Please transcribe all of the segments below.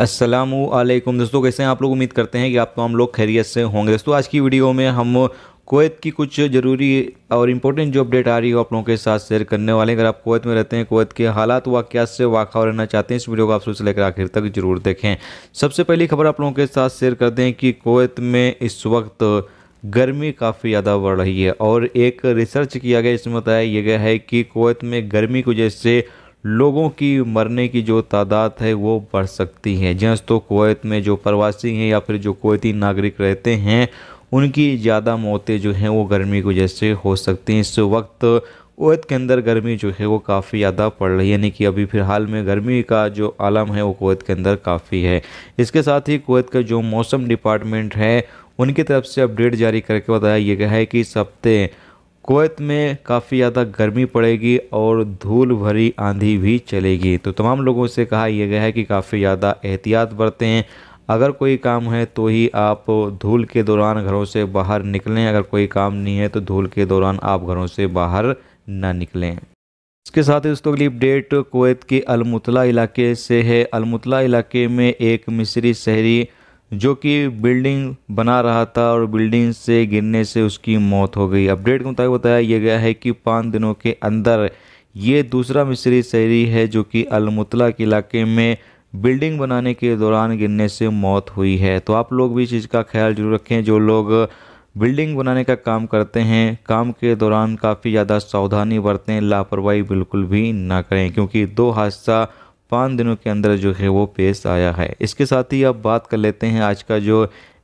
असलम दोस्तों कैसे हैं आप लोग उम्मीद करते हैं कि आप तमाम लोग खैरियत से होंगे दोस्तों आज की वीडियो में हम कोवैत की कुछ ज़रूरी और इम्पोर्टेंट जो अपडेट आ रही है आप लोगों के साथ शेयर करने वाले हैं अगर आप कोवैत में रहते हैं कोवैत के हालात वाक्यात से वाक़ा रहना चाहते हैं इस वीडियो को आप सबसे लेकर आखिर तक ज़रूर देखें सबसे पहली खबर आप लोगों के साथ शेयर कर दें कि कोवैत में इस वक्त गर्मी काफ़ी ज़्यादा बढ़ रही है और एक रिसर्च किया गया इसमें बताया गया है कि कोवैत में गर्मी की वजह से लोगों की मरने की जो तादाद है वो बढ़ सकती है जैस तो कुवैत में जो प्रवासी हैं या फिर जो कोवैती नागरिक रहते हैं उनकी ज़्यादा मौतें जो हैं वो गर्मी की वजह से हो सकती हैं इस वक्त कोवैत के अंदर गर्मी जो है वो काफ़ी ज़्यादा पड़ रही है यानी कि अभी फिलहाल में गर्मी का जो आलम है वो कोवैत के अंदर काफ़ी है इसके साथ ही कुवैत का जो मौसम डिपार्टमेंट है उनकी तरफ से अपडेट जारी करके बताया गया है कि इस हफ्ते कोवैत में काफ़ी ज़्यादा गर्मी पड़ेगी और धूल भरी आंधी भी चलेगी तो तमाम लोगों से कहा यह गया है कि काफ़ी ज़्यादा एहतियात बरतें अगर कोई काम है तो ही आप धूल के दौरान घरों से बाहर निकलें अगर कोई काम नहीं है तो धूल के दौरान आप घरों से बाहर ना निकलें इसके साथ ही दोस्तों अगली अपडेट कोवैत के अलमुतला इलाके से है अलमुतला इलाके में एक मिस्री शहरी जो कि बिल्डिंग बना रहा था और बिल्डिंग से गिरने से उसकी मौत हो गई अपडेट के मुताबिक बताया यह गया है कि पाँच दिनों के अंदर ये दूसरा मिस्री शहरी है जो कि अलमुतला के इलाके में बिल्डिंग बनाने के दौरान गिरने से मौत हुई है तो आप लोग भी इस चीज़ का ख्याल जरूर रखें जो लोग बिल्डिंग बनाने का काम करते हैं काम के दौरान काफ़ी ज़्यादा सावधानी बरतें लापरवाही बिल्कुल भी ना करें क्योंकि दो हादसा पाँच दिनों के अंदर जो है वो पेश आया है इसके साथ ही अब बात कर लेते हैं आज का जो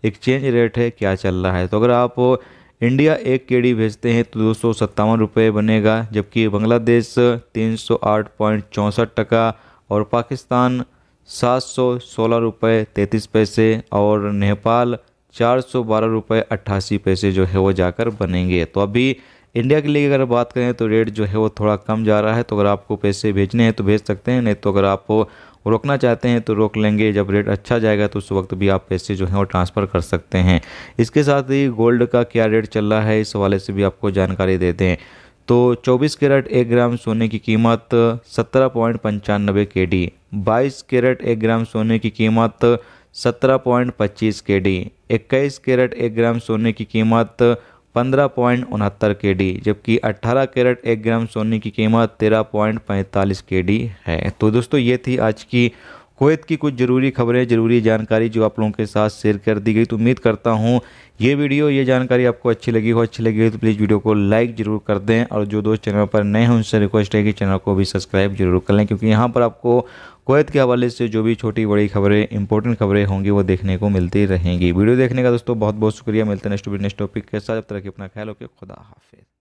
एक्सचेंज रेट है क्या चल रहा है तो अगर आप इंडिया एक के डी भेजते हैं तो दो सौ सत्तावन रुपये बनेगा जबकि बांग्लादेश तीन सौ आठ पॉइंट चौंसठ टका और पाकिस्तान सात सौ सोलह रुपये तैंतीस पैसे और नेपाल चार सौ बारह रुपये अट्ठासी पैसे जो है वो जाकर बनेंगे तो अभी इंडिया के लिए अगर बात करें तो रेट जो है वो थोड़ा कम जा रहा है तो अगर आपको पैसे भेजने हैं तो भेज सकते हैं नहीं तो अगर आप रोकना चाहते हैं तो रोक लेंगे जब रेट अच्छा जाएगा तो उस वक्त भी आप पैसे जो हैं वो ट्रांसफ़र कर सकते हैं इसके साथ ही गोल्ड का क्या रेट चल रहा है इस हवाले से भी आपको जानकारी देते हैं तो 24 कैरेट एक ग्राम सोने की कीमत सत्रह पॉइंट पंचानबे के डी बाईस कैरेट एक ग्राम सोने की कीमत सत्रह पॉइंट पच्चीस के डी इक्कीस कैरेट एक ग्राम सोने की कीमत पंद्रह पॉइंट उनहत्तर के डी जबकि अट्ठारह कैरेट एक ग्राम सोने की कीमत तेरह पॉइंट पैंतालीस के डी है तो दोस्तों ये थी आज की कुवैत की कुछ ज़रूरी खबरें ज़रूरी जानकारी जो आप लोगों के साथ शेयर कर दी गई तो उम्मीद करता हूँ ये वीडियो ये जानकारी आपको अच्छी लगी हो अच्छी लगी हो तो प्लीज़ वीडियो को लाइक ज़रूर कर दें और जो दोस्त चैनल पर नए हैं उनसे रिक्वेस्ट है कि चैनल को भी सब्सक्राइब जरूर कर लें क्योंकि यहाँ पर आपको कुवैत के हवाले से जो भी छोटी बड़ी खबरें इंपॉर्टेंट खबरें होंगी वो देखने को मिलती रहेंगी वीडियो देखने का दोस्तों बहुत बहुत शुक्रिया मिलते हैं नेक्स्ट नेक्स्ट टॉपिक के साथ तरह तक अपना ख्याल होकर खुदा हाफिज़